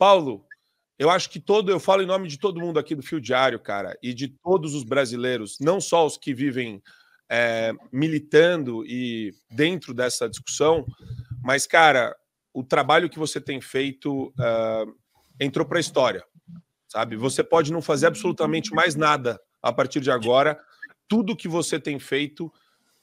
Paulo, eu acho que todo, eu falo em nome de todo mundo aqui do Fio Diário, cara, e de todos os brasileiros, não só os que vivem é, militando e dentro dessa discussão, mas, cara, o trabalho que você tem feito é, entrou para a história, sabe? Você pode não fazer absolutamente mais nada a partir de agora. Tudo que você tem feito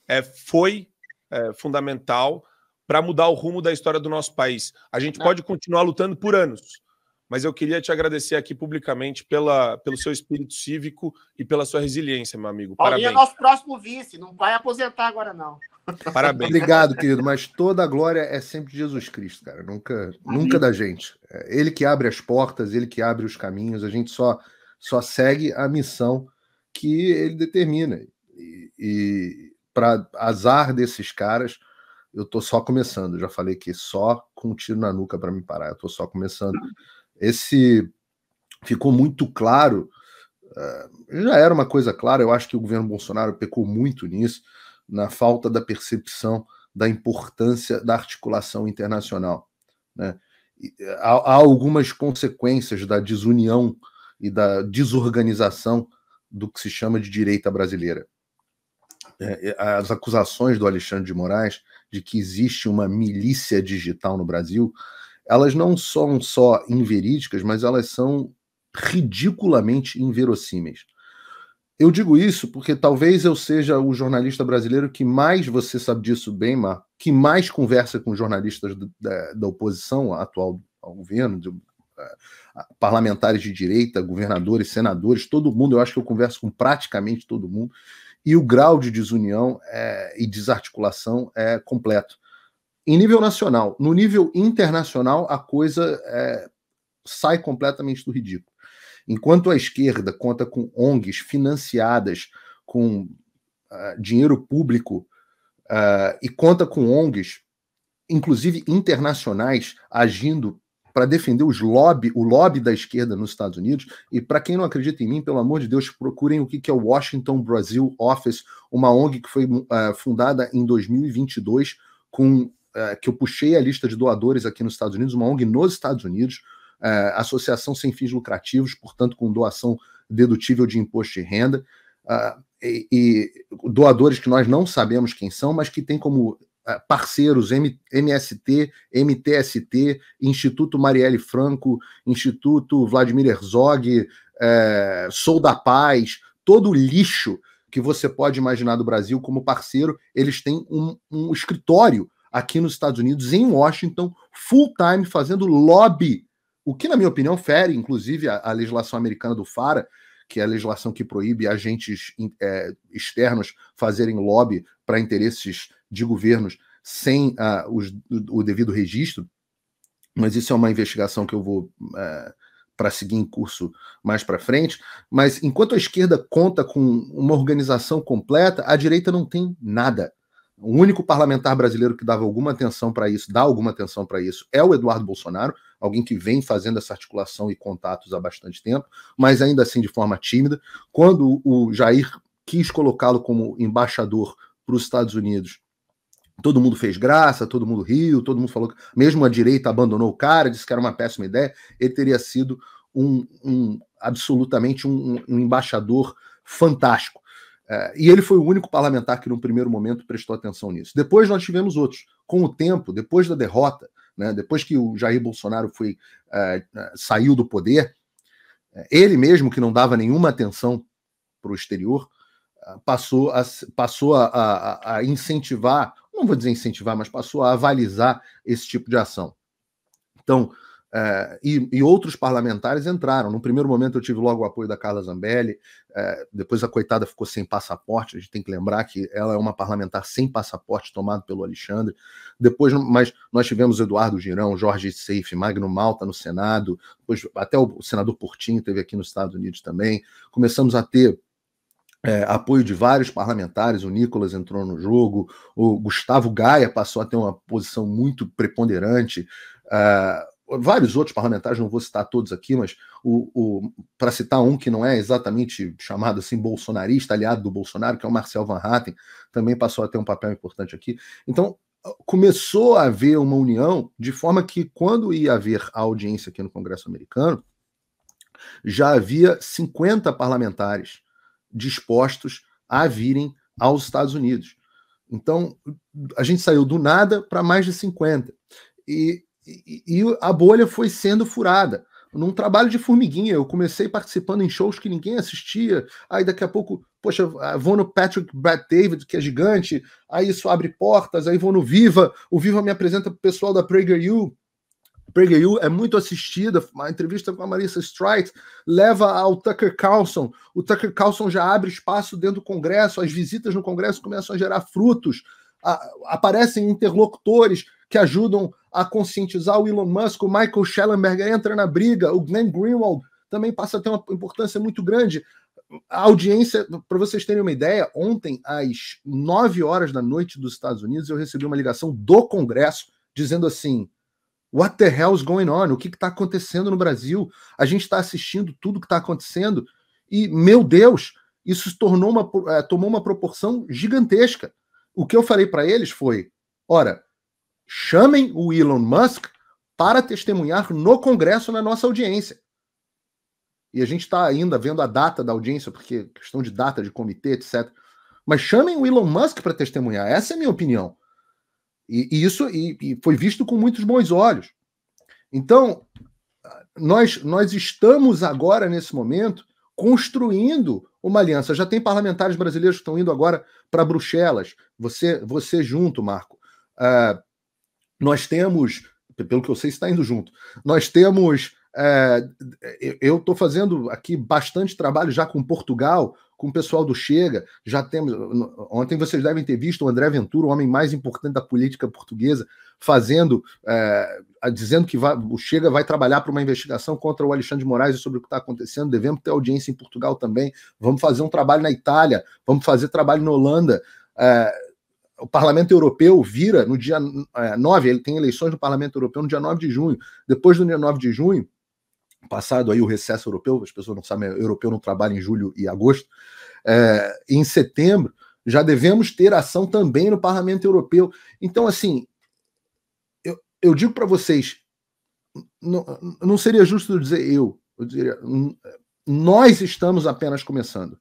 é, foi é, fundamental para mudar o rumo da história do nosso país. A gente pode continuar lutando por anos mas eu queria te agradecer aqui publicamente pela, pelo seu espírito cívico e pela sua resiliência, meu amigo. É Parabéns. é nosso próximo vice, não vai aposentar agora, não. Parabéns. Obrigado, querido, mas toda a glória é sempre de Jesus Cristo, cara. Nunca, nunca da gente. É ele que abre as portas, ele que abre os caminhos, a gente só, só segue a missão que ele determina. E, e para azar desses caras, eu tô só começando. já falei que só com um tiro na nuca para me parar, eu tô só começando. Esse ficou muito claro, eh, já era uma coisa clara, eu acho que o governo Bolsonaro pecou muito nisso, na falta da percepção da importância da articulação internacional. Né? Eh, há, há algumas consequências da desunião e da desorganização do que se chama de direita brasileira. É, é, as acusações do Alexandre de Moraes de que existe uma milícia digital no Brasil elas não são só inverídicas, mas elas são ridiculamente inverossímeis. Eu digo isso porque talvez eu seja o jornalista brasileiro que mais, você sabe disso bem, Mar, que mais conversa com jornalistas da, da oposição atual ao governo, de, uh, é, parlamentares de direita, governadores, senadores, todo mundo. Eu acho que eu converso com praticamente todo mundo. E o grau de desunião é, e desarticulação é completo. Em nível nacional, no nível internacional, a coisa é, sai completamente do ridículo. Enquanto a esquerda conta com ONGs financiadas com uh, dinheiro público uh, e conta com ONGs, inclusive internacionais, agindo para defender os lobby, o lobby da esquerda nos Estados Unidos. E para quem não acredita em mim, pelo amor de Deus, procurem o que, que é o Washington Brazil Office, uma ONG que foi uh, fundada em 2022 com é, que eu puxei a lista de doadores aqui nos Estados Unidos, uma ONG nos Estados Unidos, é, associação sem fins lucrativos, portanto, com doação dedutível de imposto de renda, uh, e, e, doadores que nós não sabemos quem são, mas que tem como uh, parceiros M, MST, MTST, Instituto Marielle Franco, Instituto Vladimir Herzog, uh, Sou da Paz, todo o lixo que você pode imaginar do Brasil como parceiro, eles têm um, um escritório aqui nos Estados Unidos, em Washington, full time, fazendo lobby, o que, na minha opinião, fere, inclusive, a, a legislação americana do FARA, que é a legislação que proíbe agentes é, externos fazerem lobby para interesses de governos sem uh, os, o devido registro. Mas isso é uma investigação que eu vou uh, para seguir em curso mais para frente. Mas enquanto a esquerda conta com uma organização completa, a direita não tem nada. O único parlamentar brasileiro que dava alguma atenção para isso, dá alguma atenção para isso, é o Eduardo Bolsonaro, alguém que vem fazendo essa articulação e contatos há bastante tempo, mas ainda assim de forma tímida. Quando o Jair quis colocá-lo como embaixador para os Estados Unidos, todo mundo fez graça, todo mundo riu, todo mundo falou que mesmo a direita abandonou o cara, disse que era uma péssima ideia, ele teria sido um, um absolutamente um, um embaixador fantástico. É, e ele foi o único parlamentar que, no primeiro momento, prestou atenção nisso. Depois nós tivemos outros. Com o tempo, depois da derrota, né, depois que o Jair Bolsonaro foi, é, é, saiu do poder, ele mesmo, que não dava nenhuma atenção para o exterior, passou, a, passou a, a, a, incentivar, não vou dizer incentivar, mas passou a avalizar esse tipo de ação. Então, é, e, e, outros parlamentares entraram. No primeiro momento eu tive logo o apoio da Carla Zambelli, uh, depois a coitada ficou sem passaporte. A gente tem que lembrar que ela é uma parlamentar sem passaporte, tomado pelo Alexandre. Depois, mas nós tivemos Eduardo Girão, Jorge Seif, Magno Malta no Senado, depois até o senador Portinho teve aqui nos Estados Unidos também. Começamos a ter é, apoio de vários parlamentares, o Nicolas entrou no jogo, o Gustavo Gaia passou a ter uma posição muito preponderante. É, vários outros parlamentares, não vou citar todos aqui, mas o, o para citar um que não é exatamente chamado assim bolsonarista, aliado do Bolsonaro, que é o Marcel Van Hatten, também passou a ter um papel importante aqui. Então, começou a haver uma união de forma que, quando ia haver a audiência aqui no Congresso americano, já havia 50 parlamentares dispostos a virem aos Estados Unidos. Então, a gente saiu do nada para mais de 50. E e, a bolha foi sendo furada. Num trabalho de formiguinha, eu comecei participando em shows que ninguém assistia, aí daqui a pouco, poxa, ah, vou no Patrick Brad David, que é gigante, aí isso abre portas, aí vou no Viva, o Viva me apresenta pro pessoal da PragerU, PragerU é muito assistida, uma entrevista com a Marissa Strite leva ao Tucker Carlson. O Tucker Carlson já abre espaço dentro do Congresso, as visitas no Congresso começam a gerar frutos, a, aparecem interlocutores que ajudam a conscientizar o Elon Musk, o Michael Schellenberger entra na briga, o Glenn Greenwald também passa a ter uma importância muito grande. A audiência, para vocês terem uma ideia, ontem às 9 horas da noite dos Estados Unidos, eu recebi uma ligação do Congresso dizendo assim: What the hell is going on? O que está acontecendo no Brasil? A gente está assistindo tudo que está acontecendo e, meu Deus, isso tornou uma, eh, tomou uma proporção gigantesca. O que eu falei para eles foi: ora, Chamem o Elon Musk para testemunhar no Congresso na nossa audiência. E a gente está ainda vendo a data da audiência, porque é questão de data de comitê, etc. Mas chamem o Elon Musk para testemunhar. Essa é a minha opinião. E, e isso e, e foi visto com muitos bons olhos. Então, nós, nós estamos agora, nesse momento, construindo uma aliança. Já tem parlamentares brasileiros que estão indo agora para Bruxelas. Você, você junto, Marco. Uh, nós temos, pelo que eu sei, está indo junto. Nós temos. É, eu estou fazendo aqui bastante trabalho já com Portugal, com o pessoal do Chega. Já temos. Ontem vocês devem ter visto o André Ventura, o homem mais importante da política portuguesa, fazendo, é, dizendo que vai, o Chega vai trabalhar para uma investigação contra o Alexandre de Moraes sobre o que está acontecendo. Devemos ter audiência em Portugal também. Vamos fazer um trabalho na Itália, vamos fazer trabalho na Holanda. É, o Parlamento Europeu vira no dia 9, é, ele tem eleições no Parlamento Europeu no dia 9 de junho. Depois do dia 9 de junho, passado aí o recesso europeu, as pessoas não sabem, o europeu não trabalha em julho e agosto, é, em setembro, já devemos ter ação também no Parlamento Europeu. Então, assim, eu, eu digo para vocês, não, não seria justo dizer eu, eu diria, nós estamos apenas começando.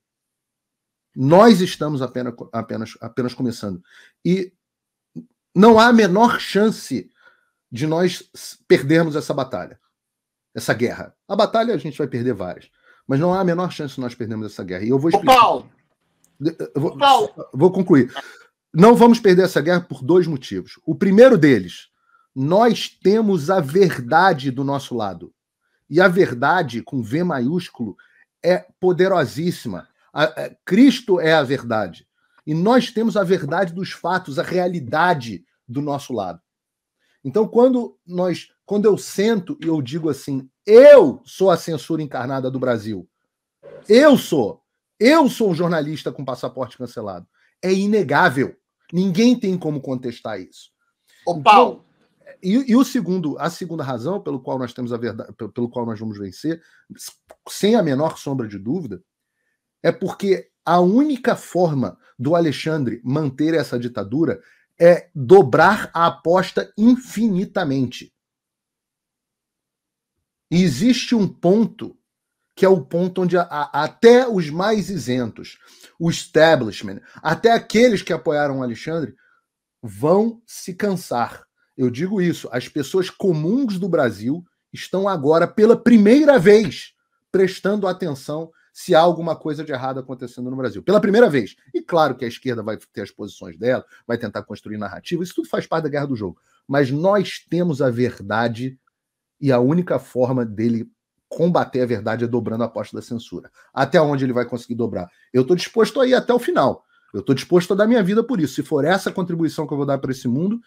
Nós estamos apenas, apenas, apenas começando. E não há a menor chance de nós perdermos essa batalha, essa guerra. A batalha a gente vai perder várias, mas não há a menor chance de nós perdermos essa guerra. E eu vou explicar. Ô Paulo. Paulo. vou concluir. Não vamos perder essa guerra por dois motivos. O primeiro deles, nós temos a verdade do nosso lado. E a verdade, com V maiúsculo, é poderosíssima. A, a, é, Cristo é a verdade. E nós temos a verdade dos fatos, a realidade do nosso lado. Então, quando nós, quando eu sento e eu digo assim, eu sou a censura encarnada do Brasil. Eu sou. Eu sou o jornalista com passaporte cancelado. É inegável. Ninguém tem como contestar isso. O Paulo. Então, e, e, o segundo, a segunda razão pelo qual nós temos a verdade, pelo qual nós vamos vencer, sem a menor sombra de dúvida, é porque a única forma do Alexandre manter essa ditadura é dobrar a aposta infinitamente. E existe um ponto que é o ponto onde a, a, até os mais isentos, o establishment, até aqueles que apoiaram Alexandre, vão se cansar. Eu digo isso, as pessoas comuns do Brasil estão agora, pela primeira vez, prestando atenção se há alguma coisa de errado acontecendo no Brasil. Pela primeira vez. E claro que a esquerda vai ter as posições dela, vai tentar construir narrativa, isso tudo faz parte da guerra do jogo. Mas nós temos a verdade e a única forma dele combater a verdade é dobrando a aposta da censura. Até onde ele vai conseguir dobrar? Eu estou disposto a ir até o final. Eu estou disposto a dar minha vida por isso. Se for essa contribuição que eu vou dar para esse mundo,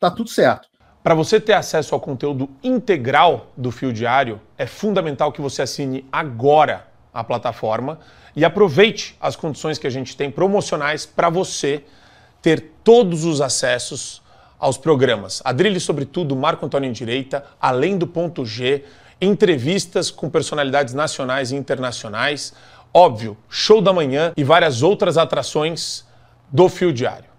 tá tudo certo. Para você ter acesso ao conteúdo integral do Fio Diário, é fundamental que você assine agora a plataforma e aproveite as condições que a gente tem promocionais para você ter todos os acessos aos programas. Adrilho Sobretudo, Marco Antônio em Direita, Além do Ponto G, entrevistas com personalidades nacionais e internacionais, óbvio, show da manhã e várias outras atrações do Fio Diário.